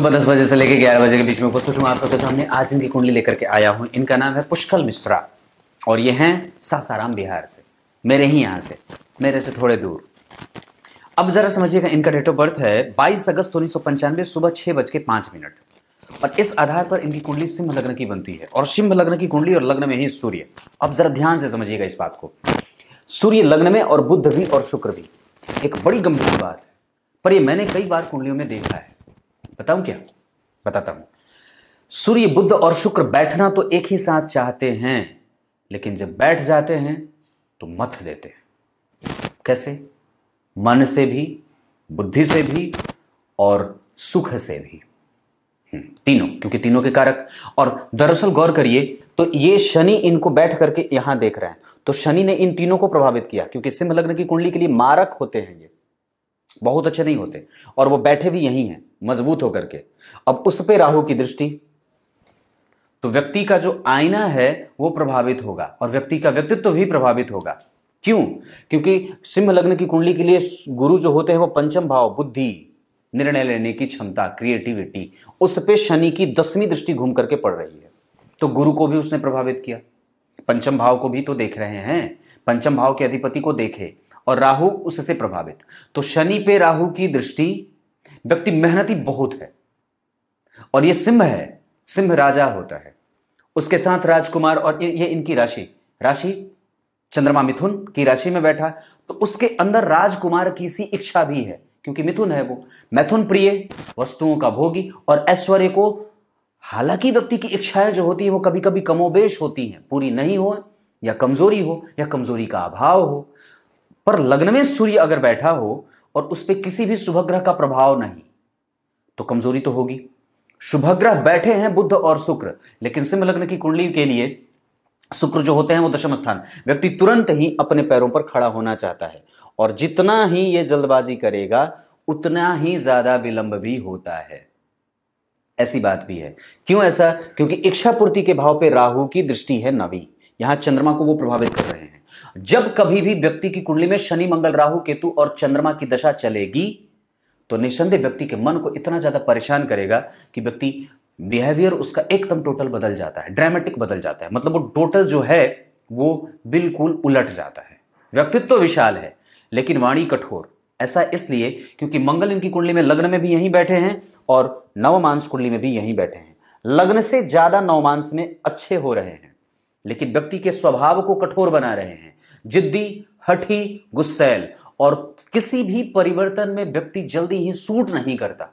सुबह दस बजे से लेकर ग्यारह बजे के बीच में हूँ आप सबके सामने आज इनकी कुंडली लेकर के आया हूँ इनका नाम है पुष्कल मिश्रा और ये हैं सासाराम बिहार से मेरे ही यहाँ से मेरे से थोड़े दूर अब ज़रा समझिएगा इनका डेट ऑफ बर्थ है 22 अगस्त उन्नीस सौ पंचानवे सुबह छह बज के मिनट और इस आधार पर इनकी कुंडली सिंह लग्न की बनती है और सिंह लग्न की कुंडली और लग्न में ही सूर्य अब ज़रा ध्यान से समझिएगा इस बात को सूर्य लग्न में और बुद्ध भी और शुक्र भी एक बड़ी गंभीर बात है पर ये मैंने कई बार कुंडलियों में देखा है बताऊं क्या बताता हूं सूर्य बुद्ध और शुक्र बैठना तो एक ही साथ चाहते हैं लेकिन जब बैठ जाते हैं तो मत देते हैं कैसे मन से भी बुद्धि से भी और सुख से भी हम्म, तीनों क्योंकि तीनों के कारक और दरअसल गौर करिए तो ये शनि इनको बैठ करके यहां देख रहे हैं तो शनि ने इन तीनों को प्रभावित किया क्योंकि सिंह लग्न की कुंडली के लिए मारक होते हैं ये बहुत अच्छे नहीं होते और वो बैठे भी यहीं हैं मजबूत होकर के अब उस पे राहु की दृष्टि तो व्यक्ति का जो आईना है वो प्रभावित होगा और व्यक्ति का व्यक्तित्व तो भी प्रभावित होगा क्यों क्योंकि सिंह लग्न की कुंडली के लिए गुरु जो होते हैं वो पंचम भाव बुद्धि निर्णय लेने की क्षमता क्रिएटिविटी उस पे शनि की दसवीं दृष्टि घूम करके पड़ रही है तो गुरु को भी उसने प्रभावित किया पंचम भाव को भी तो देख रहे हैं पंचम भाव के अधिपति को देखे और राहु उससे प्रभावित तो शनि पे राहु की दृष्टि व्यक्ति मेहनती बहुत है और ये सिंह है सिंह राजा होता है उसके साथ राजकुमार और ये इनकी राशि राशि चंद्रमा मिथुन की राशि में बैठा तो उसके अंदर राजकुमार की सी इच्छा भी है क्योंकि मिथुन है वो मैथुन प्रिय वस्तुओं का भोगी और ऐश्वर्य को हालांकि व्यक्ति की इच्छाएं जो होती है वो कभी कभी कमोबेश होती हैं पूरी नहीं हो या कमजोरी हो या कमजोरी का अभाव हो पर लग्न में सूर्य अगर बैठा हो और उस पर किसी भी शुभ ग्रह का प्रभाव नहीं तो कमजोरी तो होगी शुभ ग्रह बैठे हैं बुद्ध और शुक्र लेकिन सिंह लग्न की कुंडली के लिए शुक्र जो होते हैं वो दशम स्थान व्यक्ति तुरंत ही अपने पैरों पर खड़ा होना चाहता है और जितना ही ये जल्दबाजी करेगा उतना ही ज्यादा विलंब भी होता है ऐसी बात भी है क्यों ऐसा क्योंकि इच्छा पूर्ति के भाव पे राहु की दृष्टि है नवी यहां चंद्रमा को वो प्रभावित कर रहे हैं जब कभी भी व्यक्ति की कुंडली में शनि मंगल राहु केतु और चंद्रमा की दशा चलेगी तो निसंदेह व्यक्ति के मन को इतना ज्यादा परेशान करेगा कि व्यक्ति बिहेवियर उसका एकदम टोटल बदल जाता है ड्रामेटिक बदल जाता है मतलब वो टोटल जो है वो बिल्कुल उलट जाता है व्यक्तित्व तो विशाल है लेकिन वाणी कठोर ऐसा इसलिए क्योंकि मंगल इनकी कुंडली में लग्न में भी यहीं बैठे हैं और नवमांस कुंडली में भी यहीं बैठे हैं लग्न से ज्यादा नवमांस में अच्छे हो रहे हैं लेकिन व्यक्ति के स्वभाव को कठोर बना रहे हैं जिद्दी हठी गुस्सैल और किसी भी परिवर्तन में व्यक्ति जल्दी ही सूट नहीं करता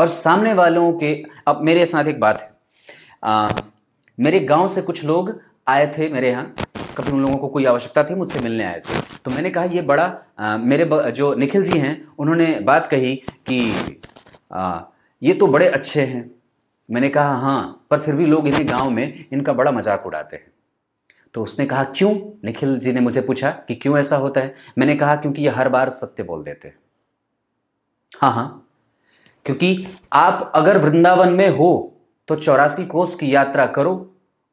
और सामने वालों के अब मेरे साथ एक बात है आ, मेरे गांव से कुछ लोग आए थे मेरे यहाँ कभी उन लोगों को कोई आवश्यकता थी मुझसे मिलने आए थे तो मैंने कहा ये बड़ा आ, मेरे ब, जो निखिल जी हैं उन्होंने बात कही कि आ, ये तो बड़े अच्छे हैं मैंने कहा हाँ पर फिर भी लोग इन्हें गांव में इनका बड़ा मजाक उड़ाते हैं तो उसने कहा क्यों निखिल जी ने मुझे पूछा कि क्यों ऐसा होता है मैंने कहा क्योंकि ये हर बार सत्य बोल देते हैं हाँ हाँ क्योंकि आप अगर वृंदावन में हो तो चौरासी कोष की यात्रा करो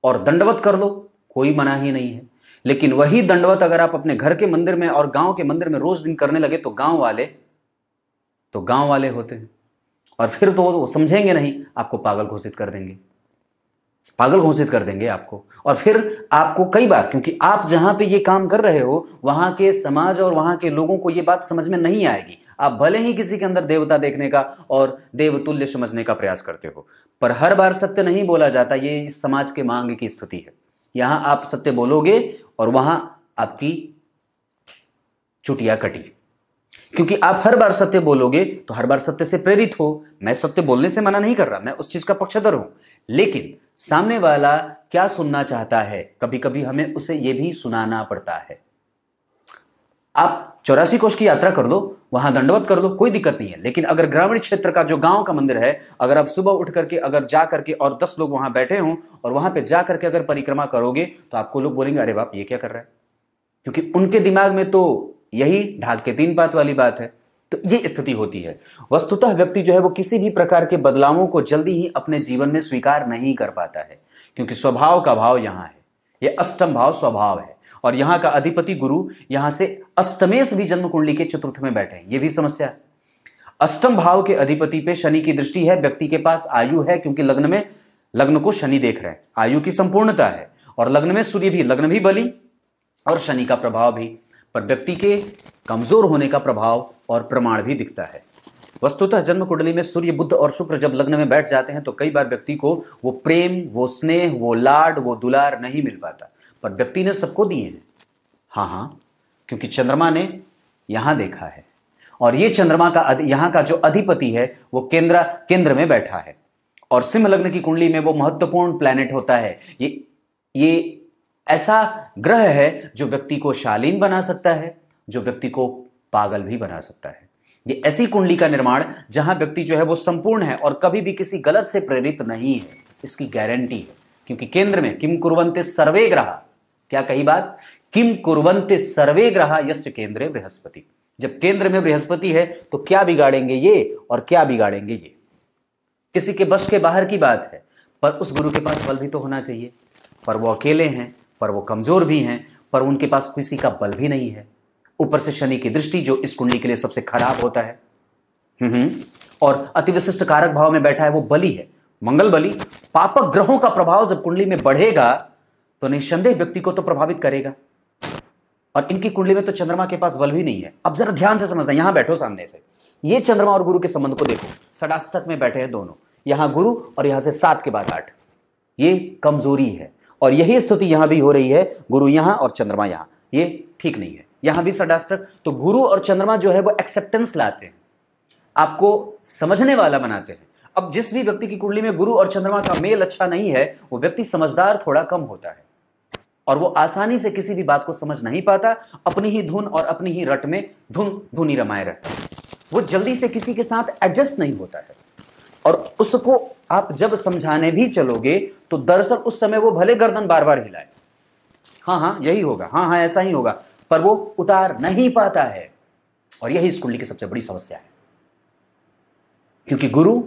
और दंडवत कर लो कोई मना ही नहीं है लेकिन वही दंडवत अगर आप अपने घर के मंदिर में और गांव के मंदिर में रोज दिन करने लगे तो गांव वाले तो गांव वाले होते हैं और फिर तो वो समझेंगे नहीं आपको पागल घोषित कर देंगे पागल घोषित कर देंगे आपको और फिर आपको कई बार क्योंकि आप जहां पे ये काम कर रहे हो वहां के समाज और वहां के लोगों को ये बात समझ में नहीं आएगी आप भले ही किसी के अंदर देवता देखने का और देवतुल्य समझने का प्रयास करते हो पर हर बार सत्य नहीं बोला जाता ये इस समाज के मांग की स्थिति है यहां आप सत्य बोलोगे और वहां आपकी चुटिया कटी क्योंकि आप हर बार सत्य बोलोगे तो हर बार सत्य से प्रेरित हो मैं सत्य बोलने से मना नहीं कर रहा मैं उस चीज का पक्षधर हूं लेकिन सामने वाला क्या सुनना चाहता है कभी कभी हमें उसे यह भी सुनाना पड़ता है आप चौरासी कोष की यात्रा कर लो वहां दंडवत कर लो कोई दिक्कत नहीं है लेकिन अगर ग्रामीण क्षेत्र का जो गांव का मंदिर है अगर आप सुबह उठ करके अगर जा करके और दस लोग वहां बैठे हों और वहां पे जा करके अगर परिक्रमा करोगे तो आपको लोग बोलेंगे अरे बाप ये क्या कर रहा है क्योंकि उनके दिमाग में तो यही ढाल के तीन पात वाली बात है तो ये स्थिति होती है वस्तुतः व्यक्ति जो है वो किसी भी प्रकार के बदलावों को जल्दी ही अपने जीवन में स्वीकार नहीं कर पाता है क्योंकि स्वभाव का भाव यहाँ है ये अष्टम भाव स्वभाव है और यहाँ का अधिपति गुरु यहाँ से अष्टमेश भी जन्म कुंडली के चतुर्थ में बैठे हैं ये भी समस्या है अष्टम भाव के अधिपति पे शनि की दृष्टि है व्यक्ति के पास आयु है क्योंकि लग्न में लग्न को शनि देख रहे हैं आयु की संपूर्णता है और लग्न में सूर्य भी लग्न भी बली और शनि का प्रभाव भी पर व्यक्ति के कमजोर होने का प्रभाव और प्रमाण भी दिखता है वस्तुतः जन्म कुंडली में सूर्य बुद्ध और शुक्र जब लग्न में बैठ जाते हैं तो कई बार व्यक्ति को वो प्रेम वो स्नेह वो लाड वो दुलार नहीं मिल पाता पर व्यक्ति ने सबको दिए हैं हाँ हाँ क्योंकि चंद्रमा ने यहां देखा है और ये चंद्रमा का यहां का जो अधिपति है वो केंद्र केंद्र में बैठा है और सिंह लग्न की कुंडली में वो महत्वपूर्ण प्लैनेट होता है ये ये ऐसा ग्रह है जो व्यक्ति को शालीन बना सकता है जो व्यक्ति को पागल भी बना सकता है ये ऐसी कुंडली का निर्माण जहां व्यक्ति जो है वो संपूर्ण है और कभी भी किसी गलत से प्रेरित नहीं है इसकी गारंटी है क्योंकि केंद्र में किम कुरवंते सर्वे ग्रह क्या कही बात किम कुरवंते सर्वे ग्रह यश केंद्र बृहस्पति जब केंद्र में बृहस्पति है तो क्या बिगाड़ेंगे ये और क्या बिगाड़ेंगे ये किसी के बस के बाहर की बात है पर उस गुरु के पास बल भी तो होना चाहिए पर वो अकेले हैं पर वो कमज़ोर भी हैं पर उनके पास किसी का बल भी नहीं है ऊपर से शनि की दृष्टि जो इस कुंडली के लिए सबसे खराब होता है और अति विशिष्ट कारक भाव में बैठा है वो बली है मंगल बली पापक ग्रहों का प्रभाव जब कुंडली में बढ़ेगा तो निस्संदेह व्यक्ति को तो प्रभावित करेगा और इनकी कुंडली में तो चंद्रमा के पास बल भी नहीं है अब जरा ध्यान से समझना यहां बैठो सामने से ये चंद्रमा और गुरु के संबंध को देखो सड़ास्तक में बैठे हैं दोनों यहां गुरु और यहां से सात के बाद आठ ये कमजोरी है और यही स्थिति यहां भी हो रही है गुरु यहां और चंद्रमा यहां ये ठीक नहीं है यहां भी सडास्टक तो गुरु और चंद्रमा जो है वो एक्सेप्टेंस लाते हैं आपको समझने वाला बनाते हैं अब जिस भी व्यक्ति की कुंडली में गुरु और चंद्रमा का मेल अच्छा नहीं है वो व्यक्ति समझदार थोड़ा कम होता है और वो आसानी से किसी भी बात को समझ नहीं पाता अपनी ही धुन और अपनी ही रट में धुन धुनी रमाए रहता है वो जल्दी से किसी के साथ एडजस्ट नहीं होता है और उसको आप जब समझाने भी चलोगे तो दरअसल उस समय वो भले गर्दन बार बार हिलाए हाँ हाँ यही होगा हाँ हाँ ऐसा ही होगा पर वो उतार नहीं पाता है और यही इस कुंडली की सबसे बड़ी समस्या है क्योंकि गुरु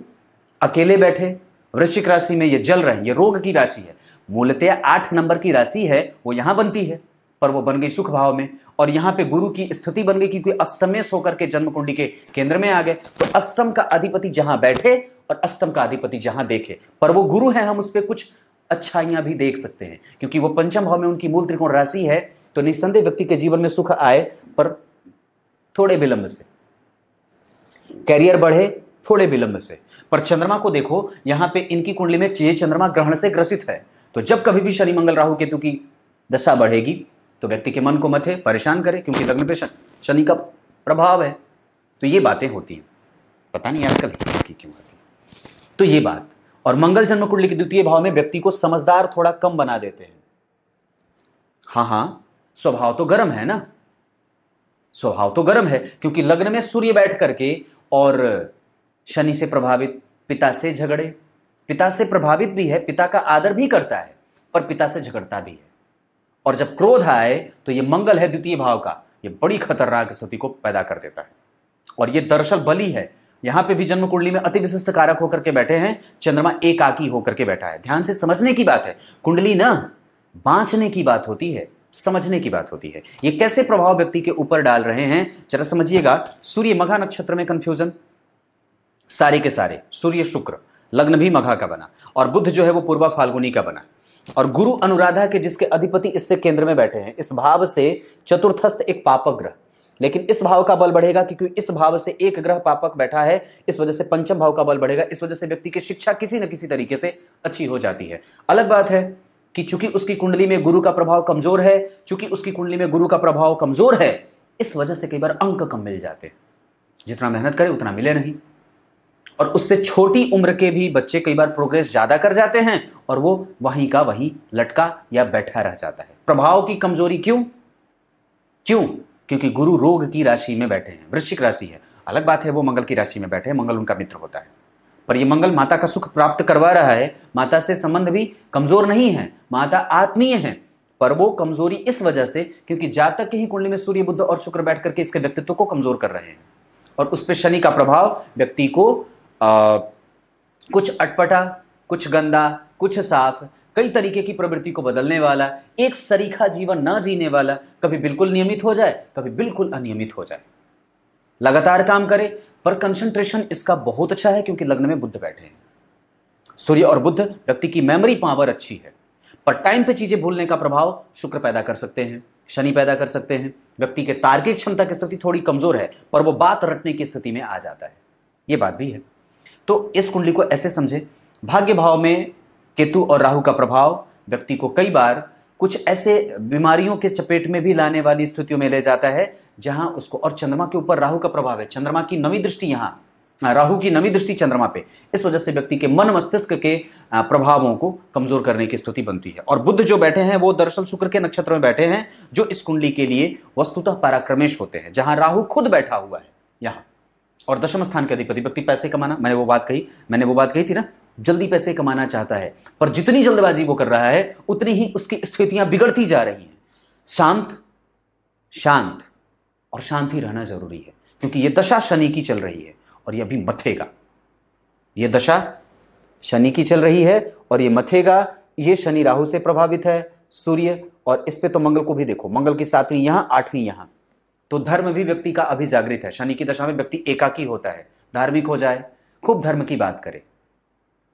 अकेले बैठे वृश्चिक राशि में ये जल रहे ये रोग की राशि है मूलतः आठ नंबर की राशि है वो यहां बनती है पर वो बन गई सुख भाव में और यहां पे गुरु की स्थिति बन गई क्योंकि अष्टमेश होकर के जन्म कुंडली के केंद्र में आ गए तो अष्टम का अधिपति जहां बैठे और अष्टम का अधिपति जहां देखे पर वो गुरु हैं हम उस पर कुछ अच्छाइयां भी देख सकते हैं क्योंकि वो पंचम भाव में उनकी मूल त्रिकोण राशि है तो निस्संदेह व्यक्ति के जीवन में सुख आए पर थोड़े विलंब से कैरियर बढ़े थोड़े विलंब से पर चंद्रमा को देखो यहां पे इनकी कुंडली में चे चंद्रमा ग्रहण से ग्रसित है तो जब कभी भी शनि मंगल राहु केतु की दशा बढ़ेगी तो व्यक्ति के मन को मत है परेशान करे क्योंकि लग्न पे शनि का प्रभाव है तो ये बातें होती हैं पता नहीं आजकल क्यों होती तो ये बात और मंगल जन्म कुंडली के द्वितीय भाव में व्यक्ति को समझदार थोड़ा कम बना देते हैं हाँ हाँ स्वभाव तो गर्म है ना स्वभाव तो गर्म है क्योंकि लग्न में सूर्य बैठ करके और शनि से प्रभावित पिता से झगड़े पिता से प्रभावित भी है पिता का आदर भी करता है पर पिता से झगड़ता भी है और जब क्रोध आए तो यह मंगल है द्वितीय भाव का यह बड़ी खतरनाक स्थिति को पैदा कर देता है और यह दरअसल बलि है यहां पे भी जन्म कुंडली में अति विशिष्ट कारक होकर के बैठे हैं चंद्रमा एकाकी होकर के बैठा है ध्यान से समझने की बात है कुंडली ना बांचने की बात होती है समझने की बात होती है ये कैसे प्रभाव व्यक्ति के ऊपर डाल रहे हैं जरा समझिएगा सूर्य मघा नक्षत्र में कंफ्यूजन सारे के सारे सूर्य शुक्र लग्न भी मघा का बना और बुद्ध जो है वो पूर्वा फाल्गुनी का बना और गुरु अनुराधा के जिसके अधिपति इससे केंद्र में बैठे हैं इस भाव से चतुर्थस्थ एक पापग्रह लेकिन इस भाव का बल बढ़ेगा क्योंकि इस भाव से एक ग्रह पापक बैठा है इस वजह से पंचम भाव का बल बढ़ेगा इस वजह से व्यक्ति की शिक्षा किसी न किसी तरीके से अच्छी हो जाती है अलग बात है कि चूंकि उसकी कुंडली में गुरु का प्रभाव कमजोर है चूंकि उसकी कुंडली में गुरु का प्रभाव कमजोर है इस वजह से कई बार अंक कम मिल जाते जितना मेहनत करे उतना मिले नहीं और उससे छोटी उम्र के भी बच्चे कई बार प्रोग्रेस ज़्यादा कर जाते हैं और वो वहीं का वहीं लटका या बैठा रह जाता है प्रभाव की कमजोरी क्यों क्यों क्योंकि गुरु रोग की राशि में बैठे हैं वृश्चिक राशि है अलग बात है वो मंगल की राशि में बैठे हैं मंगल उनका मित्र होता है पर ये मंगल माता का सुख प्राप्त करवा रहा है माता से संबंध भी कमजोर नहीं है माता आत्मीय है पर वो कमजोरी इस वजह से क्योंकि जातक की ही कुंडली में सूर्य बुद्ध और शुक्र बैठ करके इसके व्यक्तित्व को कमजोर कर रहे हैं और उस पर शनि का प्रभाव व्यक्ति को आ, कुछ अटपटा कुछ गंदा कुछ साफ कई तरीके की प्रवृत्ति को बदलने वाला एक सरीखा जीवन ना जीने वाला कभी बिल्कुल नियमित हो जाए कभी बिल्कुल अनियमित हो जाए लगातार काम करे पर कंसंट्रेशन इसका बहुत अच्छा है क्योंकि लग्न में बुद्ध बैठे हैं सूर्य और बुद्ध व्यक्ति की मेमोरी पावर अच्छी है पर टाइम पे चीजें भूलने का प्रभाव शुक्र पैदा कर सकते हैं शनि पैदा कर सकते हैं व्यक्ति के तार्किक क्षमता की स्थिति थोड़ी कमजोर है पर वो बात रटने की स्थिति में आ जाता है ये बात भी है तो इस कुंडली को ऐसे समझे भाग्य भाव में केतु और राहु का प्रभाव व्यक्ति को कई बार कुछ ऐसे बीमारियों के चपेट में भी लाने वाली स्थितियों में ले जाता है जहां उसको और चंद्रमा के ऊपर राहु का प्रभाव है चंद्रमा की नवी दृष्टि यहाँ राहु की नवी दृष्टि चंद्रमा पे इस वजह से व्यक्ति के मन मस्तिष्क के प्रभावों को कमजोर करने की स्थिति बनती है और बुद्ध जो बैठे हैं वो दरअसल शुक्र के नक्षत्र में बैठे हैं जो इस कुंडली के लिए वस्तुतः पराक्रमेश होते हैं जहां राहु खुद बैठा हुआ है यहाँ और दशम स्थान के अधिपति व्यक्ति पैसे कमाना मैंने वो बात कही मैंने वो बात कही थी ना जल्दी पैसे कमाना चाहता है पर जितनी जल्दबाजी वो कर रहा है उतनी ही उसकी स्थितियां बिगड़ती जा रही हैं शांत शांत और शांत ही रहना जरूरी है क्योंकि ये दशा शनि की चल रही है और ये अभी मथेगा ये दशा शनि की चल रही है और ये मथेगा ये शनि राहु से प्रभावित है सूर्य और इस पे तो मंगल को भी देखो मंगल की सातवीं यहां आठवीं यहां तो धर्म भी व्यक्ति का अभी जागृत है शनि की दशा में व्यक्ति एकाकी होता है धार्मिक हो जाए खूब धर्म की बात करें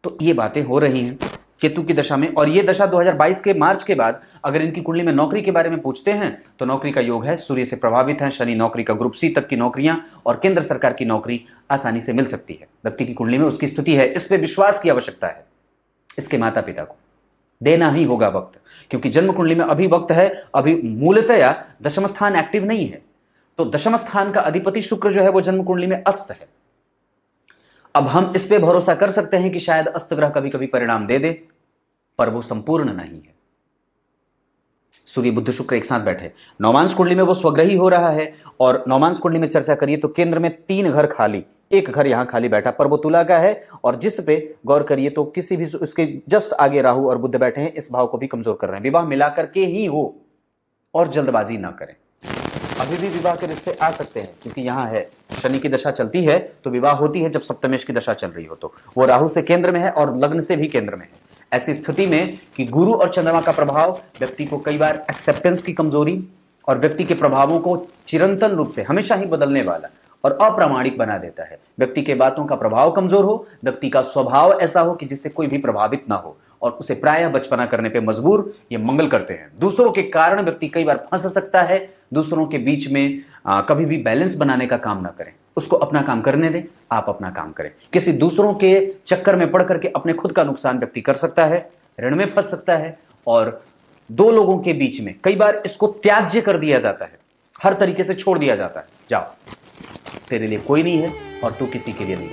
तो ये बातें हो रही हैं केतु की दशा में और ये दशा 2022 के मार्च के बाद अगर इनकी कुंडली में नौकरी के बारे में पूछते हैं तो नौकरी का योग है सूर्य से प्रभावित हैं शनि नौकरी का ग्रुप सी तक की नौकरियां और केंद्र सरकार की नौकरी आसानी से मिल सकती है व्यक्ति की कुंडली में उसकी स्थिति है इस पर विश्वास की आवश्यकता है इसके माता पिता को देना ही होगा वक्त क्योंकि जन्म कुंडली में अभी वक्त है अभी मूलतया दशम स्थान एक्टिव नहीं है तो दशम स्थान का अधिपति शुक्र जो है वो जन्म कुंडली में अस्त है अब हम इस पे भरोसा कर सकते हैं कि शायद अस्तग्रह कभी कभी परिणाम दे दे पर वो संपूर्ण नहीं है सूर्य बुद्ध शुक्र एक साथ बैठे नौमांस कुंडली में वो स्वग्रही हो रहा है और नौमांस कुंडली में चर्चा करिए तो केंद्र में तीन घर खाली एक घर यहां खाली बैठा पर वो तुला का है और जिस पे गौर करिए तो किसी भी उसके जस्ट आगे राहु और बुद्ध बैठे हैं इस भाव को भी कमजोर कर रहे हैं विवाह मिलाकर के ही हो और जल्दबाजी ना करें अभी भी विवाह के रिश्ते आ सकते हैं क्योंकि यहाँ है शनि की दशा चलती है तो विवाह होती है जब सप्तमेश की दशा चल रही हो तो वो राहु से केंद्र में है और लग्न से भी केंद्र में है ऐसी स्थिति में कि गुरु और चंद्रमा का प्रभाव व्यक्ति को कई बार एक्सेप्टेंस की कमजोरी और व्यक्ति के प्रभावों को चिरंतन रूप से हमेशा ही बदलने वाला और अप्रामाणिक बना देता है व्यक्ति के बातों का प्रभाव कमजोर हो व्यक्ति का स्वभाव ऐसा हो कि जिससे कोई भी प्रभावित ना हो और उसे प्रायः बचपना करने पे मजबूर ये मंगल करते हैं दूसरों के कारण व्यक्ति कई बार फंस सकता है दूसरों के बीच में आ, कभी भी बैलेंस बनाने का काम ना करें उसको अपना काम करने दें आप अपना काम करें किसी दूसरों के चक्कर में पड़ करके अपने खुद का नुकसान व्यक्ति कर सकता है ऋण में फंस सकता है और दो लोगों के बीच में कई बार इसको त्याज्य कर दिया जाता है हर तरीके से छोड़ दिया जाता है जाओ तेरे लिए कोई नहीं है और तू किसी के लिए नहीं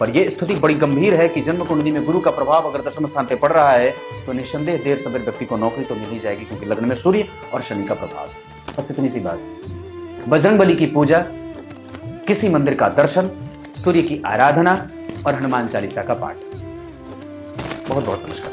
पर यह स्थिति बड़ी गंभीर है कि जन्म कुंडली में गुरु का प्रभाव अगर दसम स्थान पर पड़ रहा है तो निस्संदेह देर सवेर व्यक्ति को नौकरी तो मिल ही जाएगी क्योंकि लग्न में सूर्य और शनि का प्रभाव है बस इतनी सी बात बजरंग बली की पूजा किसी मंदिर का दर्शन सूर्य की आराधना और हनुमान चालीसा का पाठ बहुत बहुत नमस्कार